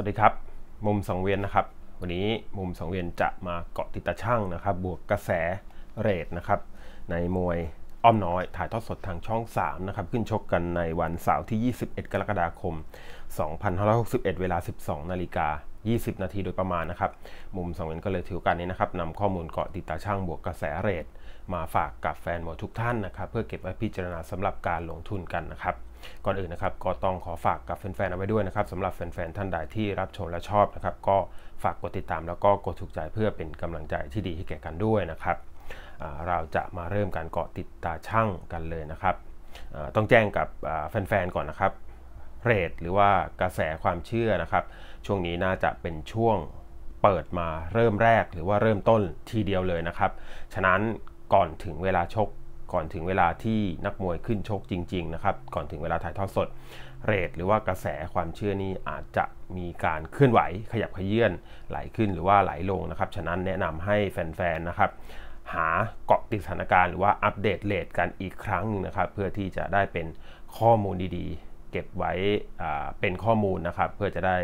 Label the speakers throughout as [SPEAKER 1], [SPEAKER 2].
[SPEAKER 1] สวัสดีครับ มุมสองเวียนนะครับวันนี้มุมสองเวียนจะมาเกาะติดตาช่างนะครับบวกกระแสเรทนะครับ ในมวยอ้อมน้อยถ่ายทอดสดทางช่อง3นะครับขึ้นชกกันในวันเสาร์ที่ 21 กรกฎาคม2561 เวลา 12นาฬิกา20นาทีโดยประมาณนะครับ มุมสองเวียนก็เลยถือการนี้นะครับนำข้อมูลเกาะติดตาช่างบวกกระแสเรทมาฝากกับแฟนมวยทุกท่านนะครับเพื่อเก็บไว้พิจารณาสำหรับการลงทุนกันนะครับก่อนอื่นนะครับก็ต้องขอฝากกับแฟนๆเอาไว้ด้วยนะครับสำหรับแฟนๆ ท่านใดที่รับชมและชอบนะครับก็ฝากกดติดตามแล้วก็กดถูกใจเพื่อเป็นกำลังใจที่ดีให้แก่กันด้วยนะครับเราจะมาเริ่มการเกาะติดตาช่างกันเลยนะครับต้องแจ้งกับแฟนๆ ก่อนนะครับเรทหรือว่ากระแสความเชื่อนะครับ ช่วงนี้น่าจะเป็นช่วงเปิดมาเริ่มแรก หรือว่าเริ่มต้นทีเดียวเลยนะครับฉะนั้นก่อนถึงเวลาชกก่อนถึงเวลาที่นักมวยขึ้นชกจริงๆนะครับ ก่อนถึงเวลาถ่ายทอดสด เรทหรือว่ากระแสความเชื่อนี้อาจจะมีการเคลื่อนไหวขยับขยื่นไหลขึ้นหรือว่าไหลลงนะครับ ฉะนั้นแนะนำให้แฟนๆนะครับ หาเกาะติดสถานการณ์หรือว่าอัปเดตเรทกันอีกครั้งนึงนะครับ เพื่อที่จะได้เป็นข้อมูลดี ๆ เก็บไว้เป็นข้อมูลนะครับเพื่อจะได้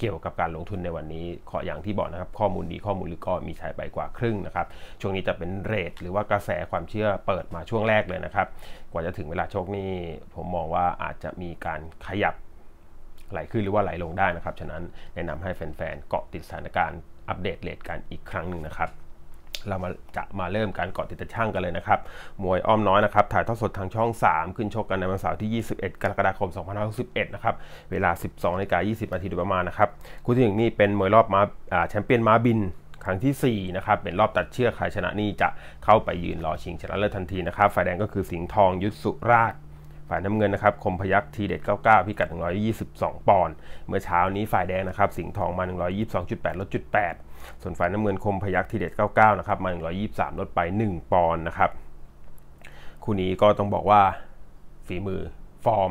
[SPEAKER 1] เกี่ยวกับการลงทุนในวันนี้ขออย่างที่บอกนะครับ ข้อมูลดีข้อมูลหรือก็มีใช้ไปกว่าครึ่งนะครับ ช่วงนี้จะเป็นเรทหรือว่ากระแสความเชื่อเปิดมาช่วงแรกเลยนะครับ กว่าจะถึงเวลาโชคนี่ผมมองว่าอาจจะมีการขยับ ไหลขึ้นหรือว่าไหลลงได้นะครับ ฉะนั้นแนะนำให้แฟนๆ เกาะติดสถานการณ์อัปเดตเรทกันอีกครั้งหนึ่งนะครับเรามาจะมาเริ่มการเกาะติดตะช่างกันเลยนะครับ มวยอ้อมน้อยนะครับ ถ่ายทอดสดทางช่อง 3 ขึ้นชกกันในวันเสาร์ที่ 21 กรกฎาคม 2561 นะครับ เวลา 12นกา20นาทีโดยประมาณนะครับ คู่ที่หนึ่งนี่เป็นมวยรอบมาแชมเปี้ยนมาบิน ครั้งที่ 4 นะครับ เป็นรอบตัดเชือก ใครชนะนี่ จะเข้าไปยืนรอชิงชนะเลิศทันทีนะครับ ฝ่ายแดงก็คือสิงห์ทองยุทธสุราชฝ่ายน้ำเงินนะครับคมพยักทีเด็ด 99 พิกัด 122 ปอนด์เมื่อเช้านี้ฝ่ายแดงนะครับ สิงห์ทองมา122.8ลดจุด8ส่วนฝ่ายน้ำเงินคมพยักทีเด็ด 99นะครับมา 123 ลดไป 1 ปอนด์นะครับ คู่นี้ก็ต้องบอกว่าฝีมือฟอร์ม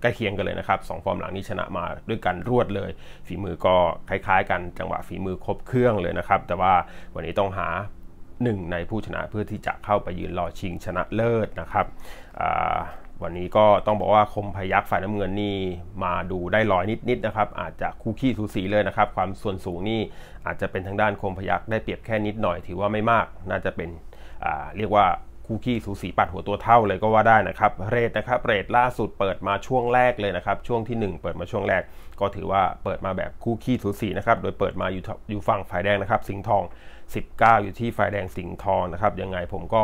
[SPEAKER 1] ใกล้เคียงกันเลยนะครับสองฟอร์มหลังนี้ชนะมาด้วยกันรวดเลย ฝีมือก็คล้ายๆ กันจังหวะฝีมือครบเครื่องเลยนะครับ แต่ว่าวันนี้ต้องหาหนึ่งในผู้ชนะเพื่อที่จะเข้าไปยืนรอชิงชนะเลิศนะครับวันนี้ก็ต้องบอกว่าคมพยักฝ่ายน้ำเงินนี่มาดูได้ลอยนิดๆนนะครับ อาจจะคู่ขี้สูสีเลยนะครับความส่วนสูงนี่อาจจะเป็นทางด้านคมพยักได้เปรียบแค่นิดหน่อยถือว่าไม่มากน่าจะเป็นเรียกว่าคู่ขี้สูสีปัดหัวตัวเท่าเลยก็ว่าได้นะครับ เรทนะครับเรทล่าสุดเปิดมาช่วงแรกเลยนะครับช่วงที่ 1 เปิดมาช่วงแรก ก็ถือว่าเปิดมาแบบคู่ขี้สูสีนะครับโดยเปิดมาอยู่อยู่ฝั่งฝ่ายแดงนะครับสิงห์ทอง 19 อยู่ที่ฝ่ายแดงสิงห์ทองนะครับยังไงผมก็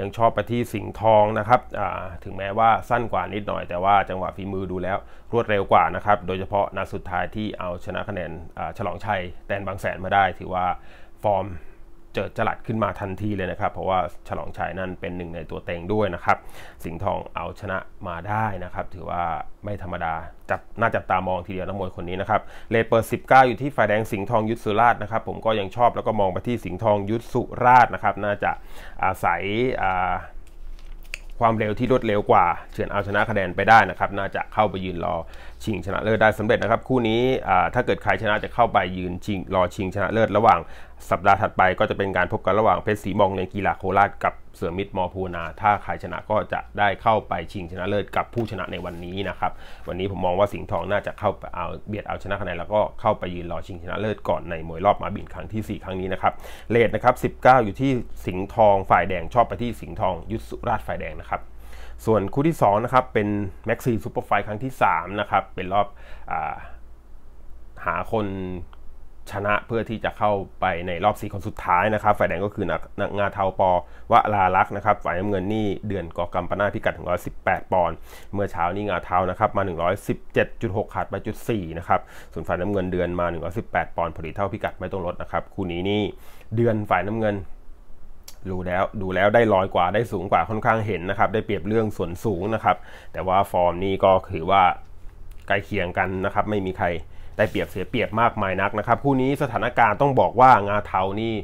[SPEAKER 1] ยังชอบไปที่สิงห์ทองนะครับถึงแม้ว่าสั้นกว่านิดหน่อย แต่ว่าจังหวะฝีมือดูแล้วรวดเร็วกว่านะครับโดยเฉพาะนัดสุดท้ายที่เอาชนะคะแนนฉลองชัยแตนบางแสนมาได้ถือว่าฟอร์มเจิดจลัดขึ้นมาทันทีเลยนะครับ เพราะว่าฉลองชัยนั่นเป็นหนึ่งในตัวเต็งด้วยนะครับ สิงห์ทองเอาชนะมาได้นะครับ ถือว่าไม่ธรรมดาจับน่าจับตามองทีเดียวนักมวยคนนี้นะครับเลเปิด19อยู่ที่ฝ่ายแดงสิงห์ทองยุทธสุราชนะครับผมก็ยังชอบแล้วก็มองไปที่สิงห์ทองยุทธสุราชนะครับ น่าจะอาศัยความเร็วที่รวดเร็วกว่าเฉือนเอาชนะคะแนนไปได้นะครับ น่าจะเข้าไปยืนรอชิงชนะเลิศได้สำเร็จนะครับ คู่นี้ถ้าเกิดใครชนะจะเข้าไปยืนชิงรอชิงชนะเลิศระหว่างสัปดาห์ถัดไปก็จะเป็นการพบกันระหว่างเพชรสีมองในกีฬาโคราชกับเสือมิตรมอภูนา ถ้าใครชนะก็จะได้เข้าไปชิงชนะเลิศกับผู้ชนะในวันนี้นะครับ วันนี้ผมมองว่าสิงห์ทองน่าจะเข้าไปเอาเบียดเอาชนะคะแนนแล้วก็เข้าไปยืนรอชิงชนะเลิศก่อนในมวยรอบมาบินครั้งที่ 4 ครั้งนี้นะครับเลทนะครับ19 อยู่ที่สิงห์ทองฝ่ายแดงชอบไปที่สิงห์ทองยุทธสุราชฝ่ายแดงนะครับ ส่วนคู่ที่2นะครับเป็นแม็กซี่ซูเปอร์ไฟครั้งที่3นะครับเป็นรอบอหาคนชนะเพื่อที่จะเข้าไปในรอบส่คนสุดท้ายนะครับ ฝ่ายแดงก็คือนักงาเทาปอวะลาลักษ์นะครับ ฝ่ายน้ำเงินนี่เดือนกอกัมปนาพิกัด118 ปอนด์เมื่อเช้านี้งาเทานะครับ มา 117.6 ขาดไปจุด4นะครับ ส่วนฝ่ายน้ำเงินเดือนมา 118 ปอนด์ผลิตเท่าพิกัดไม่ต้องลดนะครับคู่นี้นี่เดือนฝ่ายน้ำเงินดูแล้วดูแล้วได้ลอยกว่าได้สูงกว่าค่อนข้างเห็นนะครับ ได้เปรียบเรื่องส่วนสูงนะครับ แต่ว่าฟอร์มนี่ก็คือว่าใกล้เคียงกันนะครับ ไม่มีใครได้เปรียบเสียเปรียบมากมายนักนะครับคู่นี้สถานการณ์ต้องบอกว่างาเทานี่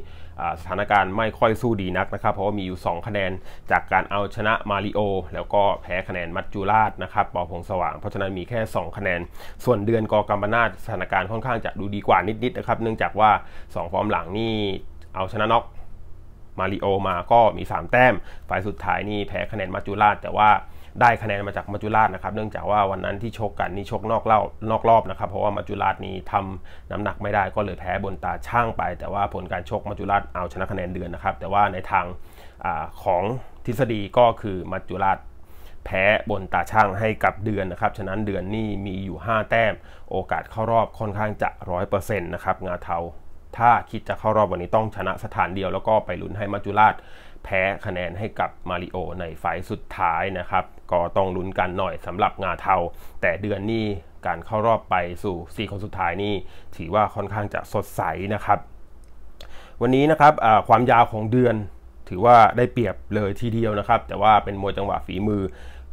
[SPEAKER 1] สถานการณ์ไม่ค่อยสู้ดีนักนะครับเพราะว่ามีอยู่ 2 คะแนนจากการเอาชนะมาริโอแล้วก็แพ้คะแนนมัจจุราชนะครับปอพงสว่างเพราะฉะนั้นมีแค่ 2 คะแนนส่วนเดือนกอกรรมนาศสถานการณ์ค่อนข้างจะดูดีกว่านิดๆนะครับเนื่องจากว่า2ฟอร์มหลังนี่เอาชนะน็อกมาริโอมาก็มี3แต้มฝ่ายสุดท้ายนี่แพ้คะแนนมัจจุราชแต่ว่าได้คะแนนมาจากมัจจุราชนะครับเนื่องจากว่าวันนั้นที่ชกกันนี่ชกนอกเล่านอกรอบนะครับ เพราะว่ามัจจุราชนี้ทำน้ำหนักไม่ได้ก็เลยแพ้บนตาช่างไป แต่ว่าผลการชกมัจจุราชเอาชนะคะแนนเดือนนะครับ แต่ว่าในทางอของทฤษฎีก็คือมัจจุราชแพ้บนตาช่างให้กับเดือนนะครับ ฉะนั้นเดือนนี่มีอยู่ 5 แต้มโอกาสเข้ารอบค่อนข้างจะ100%นะครับงาเทาถ้าคิดจะเข้ารอบวันนี้ต้องชนะสถานเดียว แล้วก็ไปลุ้นให้มัจจุราช แพ้คะแนนให้กับมาริโอในไฟสุดท้ายนะครับก็ต้องลุ้นกันหน่อยสำหรับ งาเทา แต่เดือนนี้การเข้ารอบไปสู่4คนสุดท้ายนี่ถือว่าค่อนข้างจะสดใสนะครับ วันนี้นะครับความยาวของเดือน ถือว่าได้เปรียบเลยทีเดียวนะครับ แต่ว่าเป็นมวยจังหวะฝีมือ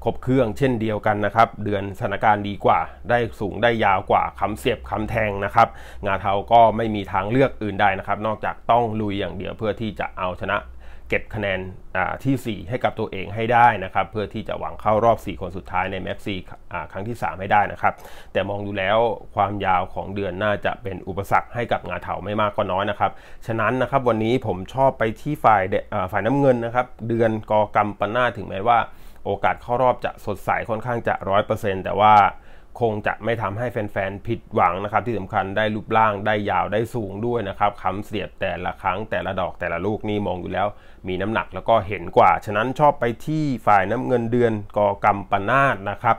[SPEAKER 1] ครบเครื่องเช่นเดียวกันนะครับ เดือนสถานการณ์ดีกว่า ได้สูงได้ยาวกว่าคำเสียบคำแทงนะครับ งาเทาก็ไม่มีทางเลือกอื่นใดนะครับ นอกจากต้องลุยอย่างเดียวเพื่อที่จะเอาชนะเก็บคะแนนที่ 4 ให้กับตัวเองให้ได้นะครับเพื่อที่จะหวังเข้ารอบ 4 คนสุดท้ายในแม็กซีครั้งที่ 3 ให้ได้นะครับ แต่มองดูแล้วความยาวของเดือนน่าจะเป็นอุปสรรคให้กับงาเถาไม่มากก็น้อยนะครับฉะนั้นนะครับวันนี้ผมชอบไปที่ฝ่ายฝ่ายน้ำเงินนะครับเดือนกอกรรมปนาถึงแม้ว่าโอกาสเข้ารอบจะสดใสค่อนข้างจะร้อแต่ว่าคงจะไม่ทำให้แฟน ๆผิดหวัง นะครับที่สำคัญได้รูปร่างได้ยาวได้สูงด้วยนะครับคำเสียบแต่ละครั้งแต่ละดอกแต่ละลูกนี่มองอยู่แล้วมีน้ำหนักแล้วก็เห็นกว่า ฉะนั้นชอบไปที่ฝ่ายน้ำเงินเดือนกอกมปนาดนะครับ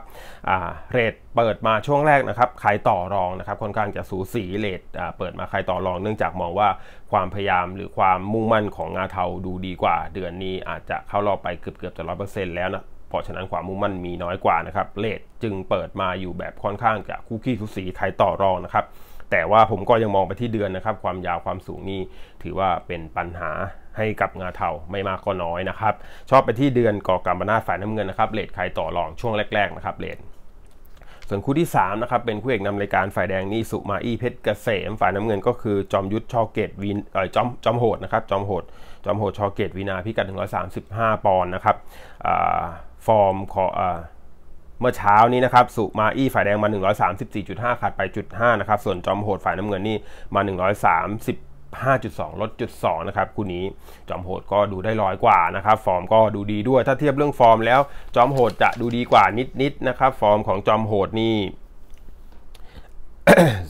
[SPEAKER 1] เรทเปิดมาช่วงแรกนะครับขายต่อรองนะครับค่อนข้างจะสูสีเลทเปิดมาขายต่อรองเนื่องจากมองว่าความพยายามหรือความมุ่งมั่นของงาเทาดูดีกว่าเดือนนี้ อาจจะเข้ารอบไปเกือบเจะร้อยเปอร์เซ็นต์แล้วนะเพราะฉะนั้นความมุ่งมั่นมีน้อยกว่านะครับเลทจึงเปิดมาอยู่แบบค่อนข้างจะคู่ขี้สุสีไทยต่อรองนะครับ แต่ว่าผมก็ยังมองไปที่เดือนนะครับ ความยาวความสูงนี่ถือว่าเป็นปัญหาให้กับงาเทาไม่มากก็น้อยนะครับ ชอบไปที่เดือนก่อกรรมนาฝ่ายน้ำเงินนะครับเลทใครต่อรองช่วงแรกๆนะครับเลทส่วนคู่ที่3นะครับเป็นคู่เอกนำรายการฝ่ายแดงนี่สุมาอี้เพชรเกษมฝ่ายน้ำเงิน ก็คือ จอมยุทธชอเกตวินเออจอมจอมโหดนะครับ จอมโหดจอมโหดชอเกตวินาพิกัด135 ปอนด์นะครับอ่าฟอร์มขอเมื่อเช้านี้นะครับสุมาอี้ฝ่ายแดงมา134.5ขาดไปจุด5นะครับส่วนจอมโหดฝ่ายน้ำเงินนี่ มา 130 5.2ลดจุด2นะครับคู่นี้จอมโหดก็ดูได้ร้อยกว่านะครับฟอร์มก็ดูดีด้วยถ้าเทียบเรื่องฟอร์มแล้ว จอมโหดจะดูดีกว่านิดๆนนะครับ ฟอร์มของจอมโหดนี่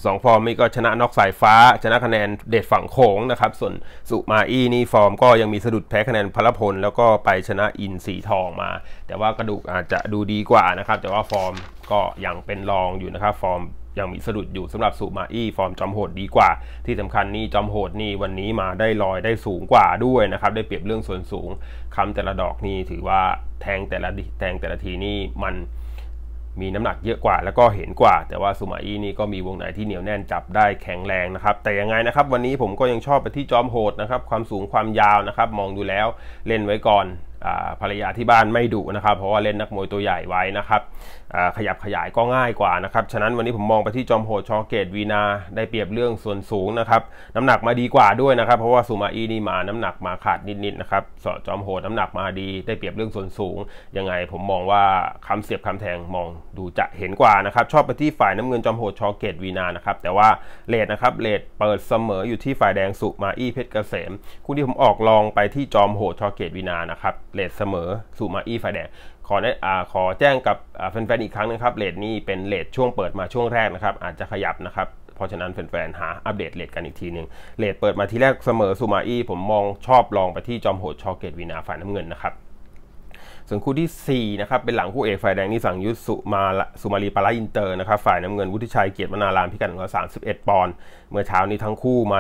[SPEAKER 1] สองฟอร์มนี่ก็ชนะน็อกสายฟ้า ชนะคะแนนเดชฝั่งโขงนะครับ ส่วนสุมาอี้นี่ฟอร์มก็ยังมีสะดุดแพ้คะแนนพลพล แล้วก็ไปชนะอินสีทองมา แต่ว่ากระดูกอาจจะดูดีกว่านะครับ แต่ว่าฟอร์มก็ยังเป็นรองอยู่นะครับ ฟอร์มยังมีสะดุดอยู่สำหรับสุมาอี้ฟอร์มจอมโหดดีกว่า ที่สำคัญนี่จอมโหดนี่วันนี้มาได้ลอยได้สูงกว่าด้วยนะครับ ได้เปรียบเรื่องส่วนสูง คำแต่ละดอกนี่ถือว่าแทงแต่ละแทงแต่ละทีนี่มันมีน้ำหนักเยอะกว่าแล้วก็เห็นกว่า แต่ว่าซูมาอี้นี่ก็มีวงไหนที่เหนียวแน่นจับได้แข็งแรงนะครับแต่ยังไงนะครับวันนี้ผมก็ยังชอบไปที่จอมโหดนะครับ ความสูงความยาวนะครับ มองดูแล้วเล่นไว้ก่อนภรรยาที่บ้านไม่ดุนะครับ เพราะว่าเล่นนักมวยตัวใหญ่ไว้นะครับขยับขยายก็ง่ายกว่านะครับ ฉะนั้นวันนี้ผมมองไปที่จอมโหดชอเกตวีนา ได้เปรียบเรื่องส่วนสูงนะครับ น้ำหนักมาดีกว่าด้วยนะครับ เพราะว่าสุมาอีนี่มาน้ำหนักมาขาดนิดๆนะครับสอจอมโหดน้ำหนักมาดี ได้เปรียบเรื่องส่วนสูง ยังไงผมมองว่าคำเสียบคำแทงมองดูจะเห็นกว่านะครับ ชอบไปที่ฝ่ายน้ำเงินจอมโหดชอเกตวีนานะครับ แต่ว่าเลทนะครับเลทเปิดเสมออยู่ที่ฝ่ายแดงสุมาอีเพชรเกษม คู่ที่ผมออกลองไปที่จอมโหดชอเกตวีนานะครับเลทเสมอสุมาอีฝ่ายแดงขอได้ขอแจ้งกับแฟนๆอีกครั้งนะครับเลทนี้เป็นเลทช่วงเปิดมาช่วงแรกนะครับ อาจจะขยับนะครับ เพราะฉะนั้นแฟนๆหาอัปเดตเลทกันอีกทีหนึ่งเลทเปิดมาทีแรกเสมอซูมาอี้ผมมองชอบลองไปที่จอมโหดชอเกตวีนาฝ่ายน้ำเงินนะครับส่วนคู่ที่4นะครับเป็นหลังคู่เอกฝ่ายแดงนี่สั่งยุสุมาสุมาลีปาราอินเตอร์นะครับฝ่ายน้ำเงินวุฒิชัยเกียรติมนารามพิกัด131ปอนด์เมื่อเช้านี้ทั้งคู่มา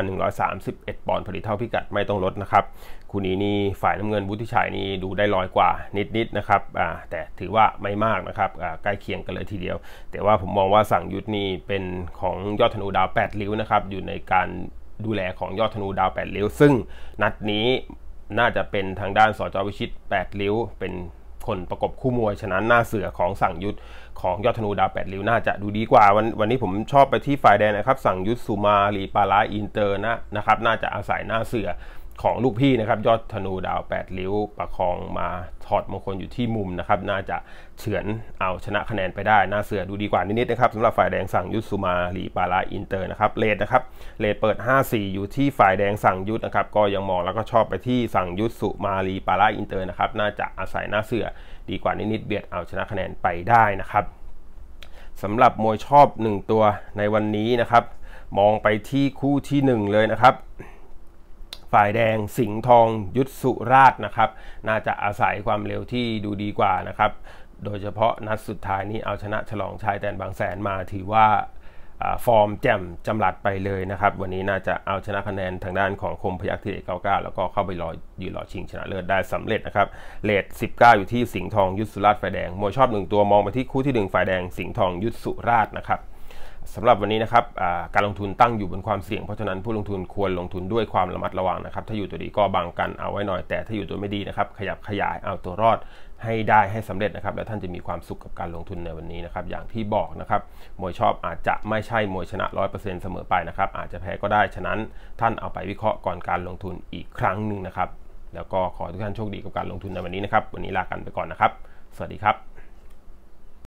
[SPEAKER 1] 131ปอนด์พอดีเท่าพิกัดไม่ต้องลดนะครับคู่นี้นี่ฝ่ายน้ำเงินวุฒิชัยนี่ดูได้ลอยกว่านิดๆนะครับอ่า แต่ถือว่าไม่มากนะครับอ่าใกล้เคียงกันเลยทีเดียว แต่ว่าผมมองว่าสั่งยุทธนี่เป็นของยอดธนูดาว8ลิ้วนะครับอยู่ในการดูแลของยอดธนูดาว8ลิ้วซึ่งนัดนี้น่าจะเป็นทางด้านสจวิชิต8ริ้ว เป็นคนประกบคู่มวย ฉะนั้นหน้าเสือของสั่งยุทธของยอดธนูดาวแปดริ้ว น่าจะดูดีกว่า วันวันนี้ผมชอบไปที่ฝ่ายแดงนะครับ สั่งยุทธสุมาลีปาลาอินเตอร์นะนะครับ น่าจะอาศัยหน้าเสือของลูกพี่นะครับ ยอดธนูดาว 8 ริ้ว ประคองมาถอดมงคลอยู่ที่มุมนะครับ น่าจะเฉือนเอาชนะคะแนนไปได้น่าเสือดูดีกว่านิดๆนะครับสำหรับฝ่ายแดงสั่งยุทธสุมาลีปาราอินเตอร์นะครับเลดนะครับเลดเปิด 5-4 อยู่ที่ฝ่ายแดงสั่งยุทธนะครับ ก็ยังมองแล้วก็ชอบไปที่สั่งยุทธสุมาลีปาราอินเตอร์นะครับน่าจะอาศัยน่าเสือดีกว่านิดๆเบียดเอาชนะคะแนนไปได้นะครับสำหรับมวยชอบ 1 ตัวในวันนี้นะครับ มองไปที่คู่ที่ 1 เลยนะครับฝ่ายแดงสิงห์ทองยุทธสุราชนะครับ น่าจะอาศัยความเร็วที่ดูดีกว่านะครับ โดยเฉพาะนัดสุดท้ายนี้เอาชนะฉลองชายแดนบางแสนมาถือว่าฟอร์มแจ่มจำหลัดไปเลยนะครับ วันนี้น่าจะเอาชนะคะแนนทางด้านของคมพยัคฆ์ทีเเก้าก้าแล้วก็เข้าไปรอยยืนรอชิงชนะเลิศได้สำเร็จนะครับเลท19 อยู่ที่สิงห์ทองยุทธสุราชฝ่ายแดง มวยชอบหนึ่งตัวมองไปที่คู่ที่ 1ฝ่ายแดงสิงห์ทองยุทธสุราชนะครับสำหรับวันนี้นะครับการลงทุนตั้งอยู่บนความเสี่ยงเพราะฉะนั้นผู้ลงทุนควรลงทุนด้วยความระมัดระวังนะครับถ้าอยู่ตัวดีก็บังกันเอาไว้หน่อยแต่ถ้าอยู่ตัวไม่ดีนะครับ ขยับขยายเอาตัวรอดให้ได้ให้สำเร็จนะครับ แล้วท่านจะมีความสุขกับการลงทุนในวันนี้นะครับอย่างที่บอกนะครับ มวยชอบอาจจะไม่ใช่มวยชนะ100%เสมอไปนะครับอาจจะแพ้ก็ได้ฉะนั้น ท่านเอาไปวิเคราะห์ก่อนการลงทุนอีกครั้งหนึ่งนะครับ แล้วก็ขอทุกท่านโชคดีกับการลงทุนในวันนี้นะครับวันนี้ลากันไปก่อนนะครับ สวัสดีครับ